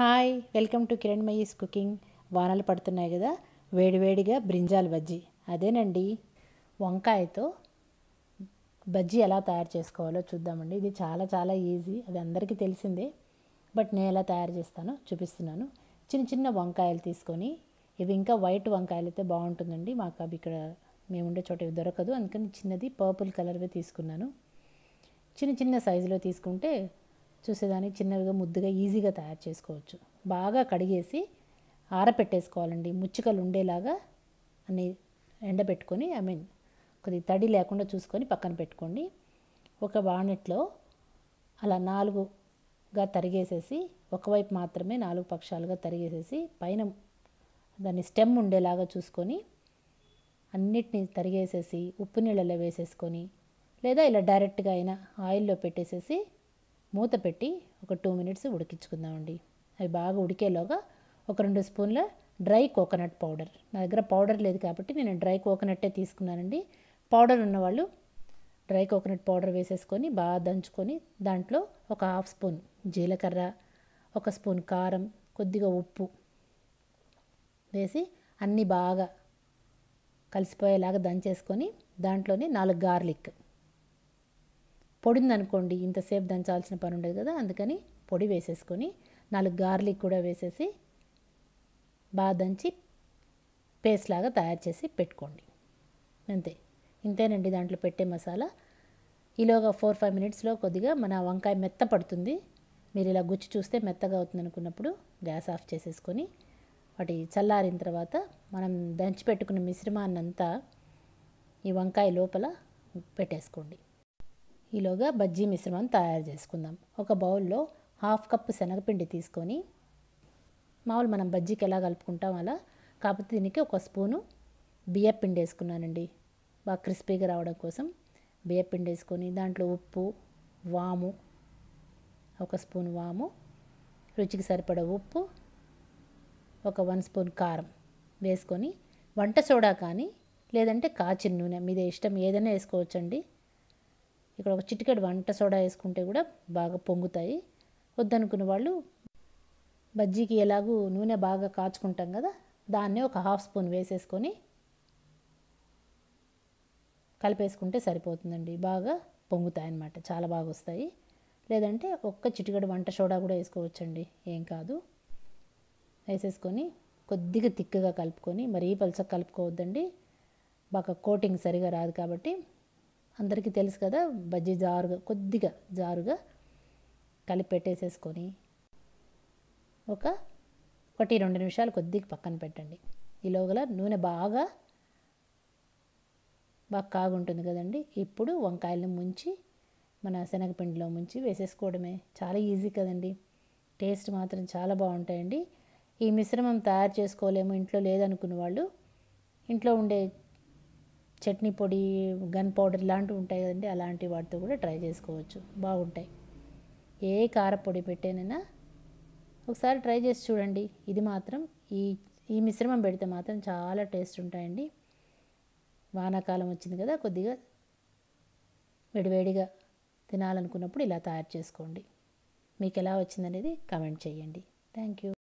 hi welcome to Kiran మయీస్ cooking వానలు పడుతున్నాయి కదా వేడివేడిగా బ్రింజాల్ బజ్జీ అదేనండి వంకాయతో బజ్జీ ఎలా తయారు చేసుకోవాలో చూద్దామండి ఇది చాలా చాలా ఈజీ అది అందరికీ తెలిసిందే బట్ నేను ఎలా తయారు చేస్తానో చూపిస్తున్నాను చిన్న చిన్న వంకాయలు తీసుకొని ఇవి ఇంకా వైట్ వంకాయలు అయితే బాగుంటుందండి మాకు అవి ఇక్కడ మేము ఉండే చోట ఇవి దొరకదు అందుకని చిన్నది పర్పుల్ కలర్వే తీసుకున్నాను చిన్న చిన్న సైజులో తీసుకుంటే చూసేదానికి చిన్నవిగా ముద్దుగా ఈజీగా తయారు చేసుకోవచ్చు బాగా కడిగేసి ఆరపెట్టేసుకోవాలండి ముచ్చికలు ఉండేలాగా అన్ని ఎండబెట్టుకొని ఐ మీన్ కొద్ది తడి లేకుండా చూసుకొని పక్కన పెట్టుకోండి ఒక వానెట్లో అలా నాలుగుగా తరిగేసేసి ఒకవైపు మాత్రమే నాలుగు పక్షాలుగా తరిగేసేసి పైన దాన్ని స్టెమ్ ఉండేలాగా చూసుకొని అన్నిటిని తరిగేసేసి ఉప్పు నీళ్ళలో వేసేసుకొని లేదా ఇలా డైరెక్ట్గా అయినా ఆయిల్లో పెట్టేసేసి మూత పెట్టి ఒక టూ మినిట్స్ ఉడికించుకుందామండి అవి బాగా ఉడికేలోగా ఒక రెండు స్పూన్ల డ్రై కోకోనట్ పౌడర్ నా దగ్గర పౌడర్ లేదు కాబట్టి నేను డ్రై కోకోనట్టే తీసుకున్నానండి పౌడర్ ఉన్నవాళ్ళు డ్రై కోకోనట్ పౌడర్ వేసేసుకొని బాగా దంచుకొని దాంట్లో ఒక హాఫ్ స్పూన్ జీలకర్ర ఒక స్పూన్ కారం కొద్దిగా ఉప్పు వేసి అన్నీ బాగా కలిసిపోయేలాగా దంచేసుకొని దాంట్లోనే నాలుగు గార్లిక్ పొడిందనుకోండి ఇంతసేపు దంచాల్సిన పని ఉండదు కదా అందుకని పొడి వేసేసుకొని నాలుగు గార్లిక్ కూడా వేసేసి బాగా దంచి పేస్ట్ లాగా తయారు చేసి పెట్టుకోండి అంతే ఇంతేనండి దాంట్లో పెట్టే మసాలా ఈలోగా ఫోర్ ఫైవ్ మినిట్స్లో కొద్దిగా మన వంకాయ మెత్త పడుతుంది మీరు ఇలా గుచ్చి చూస్తే మెత్తగా అవుతుంది అనుకున్నప్పుడు గ్యాస్ ఆఫ్ చేసేసుకొని వాటి చల్లారిన తర్వాత మనం దంచి పెట్టుకున్న మిశ్రమాన్నంతా ఈ వంకాయ లోపల పెట్టేసుకోండి ఈలోగా బజ్జీ మిశ్రమం తయారు చేసుకుందాం ఒక బౌల్లో హాఫ్ కప్పు శనగపిండి తీసుకొని మామూలు మనం బజ్జీకి ఎలా కలుపుకుంటాం అలా కాకపోతే దీనికి ఒక స్పూను బియ్యపిండి వేసుకున్నానండి బాగా క్రిస్పీగా రావడం కోసం బియ్యపిండి వేసుకొని దాంట్లో ఉప్పు వాము ఒక స్పూన్ వాము రుచికి సరిపడ ఉప్పు ఒక వన్ స్పూన్ కారం వేసుకొని వంట సోడా కానీ లేదంటే కాచిన నూనె మీద ఇష్టం ఏదైనా వేసుకోవచ్చండి ఇక్కడ ఒక చిటికెడు వంట సోడా వేసుకుంటే కూడా బాగా పొంగుతాయి వద్దనుకున్న వాళ్ళు బజ్జీకి ఎలాగూ నూనె బాగా కాచుకుంటాం కదా దాన్నే ఒక హాఫ్ స్పూన్ వేసేసుకొని కలిపేసుకుంటే సరిపోతుందండి బాగా పొంగుతాయి అన్నమాట చాలా బాగా వస్తాయి లేదంటే ఒక్క చిటికడు వంట సోడా కూడా వేసుకోవచ్చండి ఏం కాదు వేసేసుకొని కొద్దిగా తిక్కగా కలుపుకొని మరీ పలుసగా కలుపుకోవద్దండి బాగా కోటింగ్ సరిగా రాదు కాబట్టి అందరికీ తెలుసు కదా బజ్జి జారుగా కొద్దిగా జారుగా కలిపి పెట్టేసేసుకొని ఒక ఒకటి రెండు నిమిషాలు కొద్దిగా పక్కన పెట్టండి ఈలోగల నూనె బాగా బాగా కాగుంటుంది కదండి ఇప్పుడు వంకాయలను ముంచి మన శనగపిండిలో ముంచి వేసేసుకోవడమే చాలా ఈజీ కదండి టేస్ట్ మాత్రం చాలా బాగుంటాయండి ఈ మిశ్రమం తయారు చేసుకోలేము ఇంట్లో లేదనుకున్న వాళ్ళు ఇంట్లో ఉండే చట్నీ పొడి గన్ పౌడర్ ఇలాంటివి ఉంటాయి కదండి అలాంటి వాటితో కూడా ట్రై చేసుకోవచ్చు బాగుంటాయి ఏ కారపొడి పెట్టేనైనా ఒకసారి ట్రై చేసి చూడండి ఇది మాత్రం ఈ ఈ మిశ్రమం పెడితే మాత్రం చాలా టేస్ట్ ఉంటాయండి వానాకాలం వచ్చింది కదా కొద్దిగా వేడివేడిగా తినాలనుకున్నప్పుడు ఇలా తయారు చేసుకోండి మీకు ఎలా వచ్చిందనేది కమెంట్ చేయండి థ్యాంక్ యూ